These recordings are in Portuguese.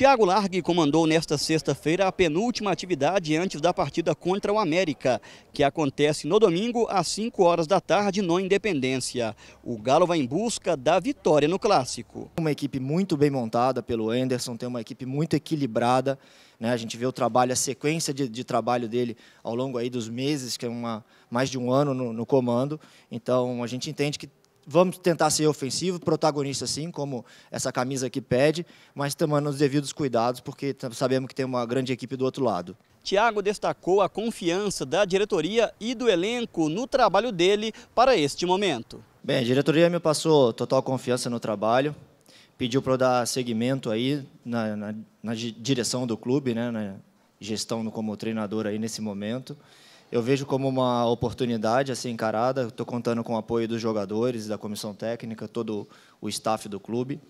Tiago Largue comandou nesta sexta-feira a penúltima atividade antes da partida contra o América, que acontece no domingo às 5 horas da tarde no Independência. O Galo vai em busca da vitória no Clássico. Uma equipe muito bem montada pelo Anderson, tem uma equipe muito equilibrada. Né? A gente vê o trabalho, a sequência de, de trabalho dele ao longo aí dos meses, que é uma, mais de um ano no, no comando. Então a gente entende que vamos tentar ser ofensivo, protagonista sim, como essa camisa aqui pede, mas tomando os devidos cuidados, porque sabemos que tem uma grande equipe do outro lado. Tiago destacou a confiança da diretoria e do elenco no trabalho dele para este momento. Bem, a diretoria me passou total confiança no trabalho, pediu para eu dar seguimento aí na, na, na direção do clube, né, na gestão como treinador aí nesse momento. Eu vejo como uma oportunidade a ser encarada. Estou contando com o apoio dos jogadores, da comissão técnica, todo o staff do clube.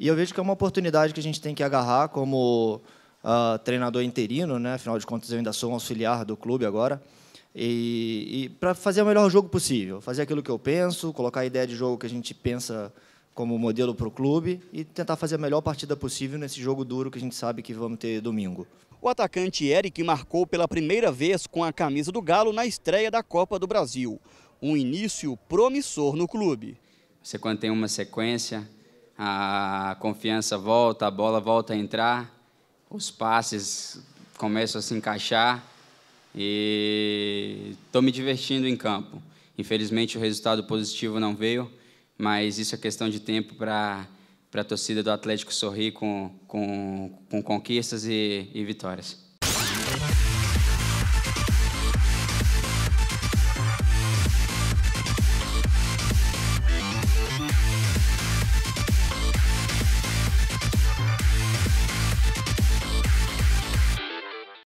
E eu vejo que é uma oportunidade que a gente tem que agarrar como uh, treinador interino, né? afinal de contas, eu ainda sou um auxiliar do clube agora. E, e para fazer o melhor jogo possível, fazer aquilo que eu penso, colocar a ideia de jogo que a gente pensa como modelo para o clube e tentar fazer a melhor partida possível nesse jogo duro que a gente sabe que vamos ter domingo. O atacante Eric marcou pela primeira vez com a camisa do Galo na estreia da Copa do Brasil. Um início promissor no clube. Você quando tem uma sequência, a confiança volta, a bola volta a entrar, os passes começam a se encaixar e estou me divertindo em campo. Infelizmente o resultado positivo não veio, mas isso é questão de tempo para para a torcida do Atlético sorrir com, com, com conquistas e, e vitórias.